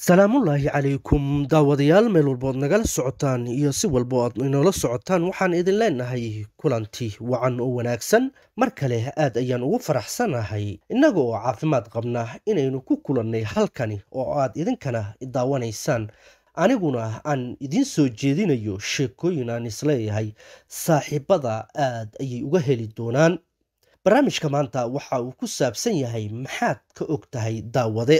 salaamullaahi calaykum daawadayaal meel walbood nagala socotaan iyo si walbo aad inoola socotaan waxaan idin leenahay kulanti wacan oo wanaagsan mar kale aad ayaan ugu faraxsanahay innaga oo caafimaad qabna inaynu ku kulannay halkani oo aad idinkana daawanaysaan aniguna aan idiin soo jeedinayo sheekooyin aan isleeyahay saaxiibada aad ayay uga heli doonaan barnaamijka maanta waxa uu ku saabsan yahay maxaad ka og tahay daawade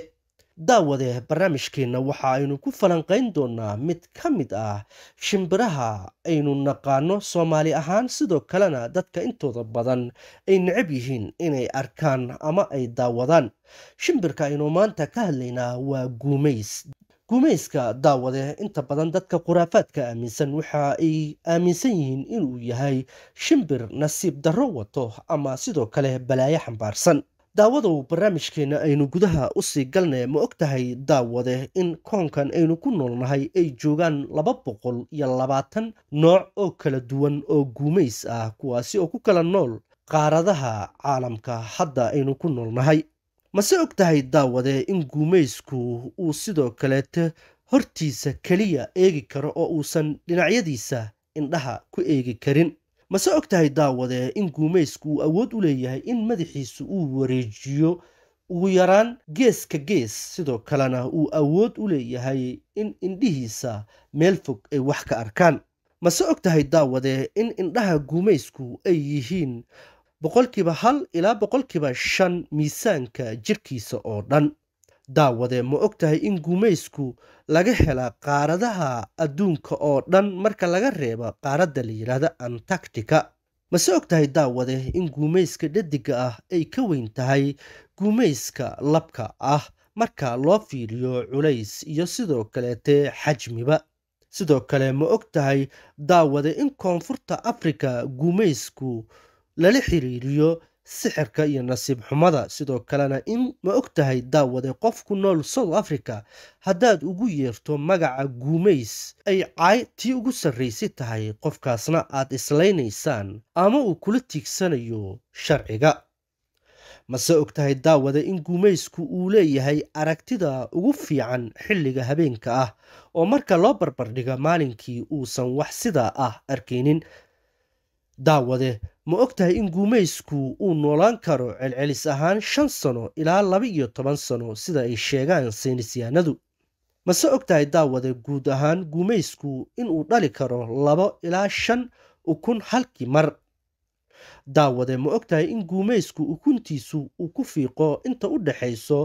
daawade barnaamijkeenna waxa aynu ku falanqayn doonaa mid ka mid ah shimbiraha aynu naqaano soomaali ahaan sidoo kalena dadka intooda badan ay necab yihiin inay arkaan ama ay daawadaan shimbirka aynu maanta ka hadlaynaa waa guumeys guumayska daawade inta badan dadka khuraafaadka aaminsan waxa ay aaminsan yihiin inuu yahay shimbir nasiib darro wato ama sidoo kale balaayo xambaarsan daawadow barnaamijkeena aynu gudaha usii galnay ma og tahay daawade in koonkan aynu ku noolnahay ay joogaan laba boqol iyo labaatan nooc oo kala duwan oo guumays ah kuwaasi oo ku kala nool qaaradaha caalamka hadda aynu ku noolnahay mase og tahay daawade in guumaysku uu sidoo kaleete hortiisa keliya eegi karo oo uusan dhinacyadiisa indhaha ku eegi karin mase og tahay daawade in guumaysku uu awood u leeyahay in madaxiisa uu wareejiyo ugu yaraan geeska gees sidoo kalena uu awood u leeyahay in indhihiisa meel fog ay wax ka arkaan mase og tahay daawade in indhaha guumaysku ay yihiin boqolkiiba hal ilaa boqolkiiba shan miisaanka jirkiisa oo dhan daawade ma og tahay in gumaysku laga hela qaaradaha adduunka oo dhan marka laga reebo qaaradda la yidhaahda antarctica mase og tahay daawade in guumayska dhadiga ah ay ka weyn tahay guumayska labka ah marka loo fiiriyo culays iyo sidoo kaleetee xajmiba sidoo kale ma og tahay daawade in koonfurta afrika guumaysku lala xiriiriyo sixirka iyo nasiib xumada sidoo kalena in ma og tahay daawade qof ku nool south africa haddaad ugu yeerto magaca guumays ay caay tii ugu sarraysi tahay qofkaasna aad islaynaysaan ama uu kula tiigsanayo sharciga mase og tahay daawada in guumaysku uu leeyahay aragtida ugu fiican xilliga habeenka ah oo marka loo barbardhiga maalinkii uusan wax sidaa ah arkaynin daawade ma og tahay in guumaysku uu noolaan karo celcelis ahaan shan sano ilaa laba iyo toban sano sida ay sheegaan saynisyahanadu mase og tahay daawade guud ahaan in uu dhali karo labo ilaa shan ukun halkii mar daawade ma og tahay in guumaysku ukuntiisu uu ku fiiqo inta u dhexayso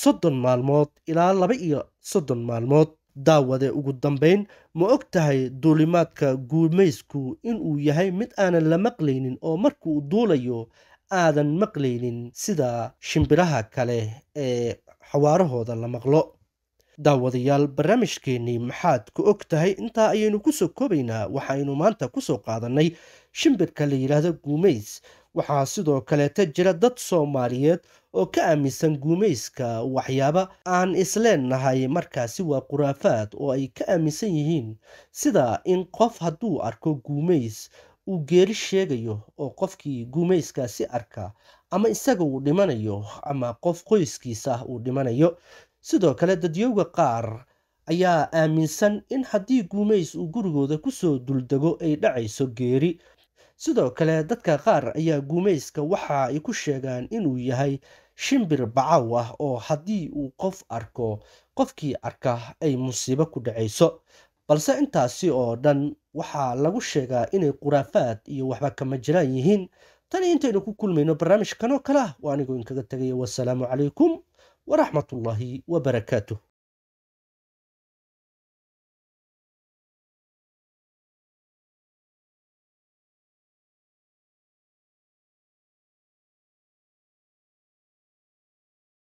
soddon maalmood ilaa laba iyo soddon maalmood daawade ugu dambayn ma og tahay duulimaadka guumaysku inuu yahay mid aanan la maqlaynin oo markauu duulayo aadan maqlaynin sida shimbiraha kale ee xawaarahooda la maqlo daawadayaal barnaamijkeennii maxaad ku og tahay intaa ayaynu ku soo koobaynaa waxaaynu maanta ku soo qaadannay shimbirka la yidhaahdo guumays waxaa sidoo kaleeta jira dad soomaaliyeed oo ka aaminsan guumayska waxyaaba aan isleennahay markaasi waa khuraafaad oo ay ka aaminsan yihiin sida in qof hadduu arko guumays uu geeri sheegayo oo qofkii guumayskaasi arka ama isaga uu dhimanayo ama qof qoyskiisa uu dhimanayo sidoo kale dadyowga qaar ayaa aaminsan in haddii guumays uu gurigooda kusoo duldego ay dhacayso geeri sidoo kale dadka qaar ayaa guumayska waxa ay ku sheegaan inuu yahay shimbir bacaw ah oo haddii uu qof arko qofkii arka ay musiibo ku dhacayso balse intaasi oo dhan waxaa lagu sheegaa inay khuraafaad iyo waxba kama jiraan yihiin tan intaynu ku kulmayno barnaamijkan oo kale ah waa anigoo inkaga tegaya wasalaamu calaykum waraxmatullaahi wabarakaatuh